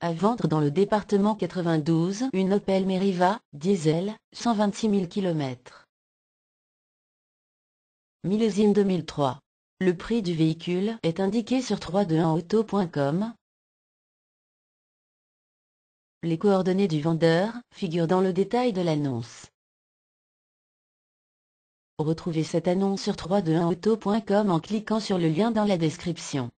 À vendre dans le département 92 une Opel Meriva, diesel, 126 000 km. Millésime 2003. Le prix du véhicule est indiqué sur 321auto.com. Les coordonnées du vendeur figurent dans le détail de l'annonce. Retrouvez cette annonce sur 321auto.com en cliquant sur le lien dans la description.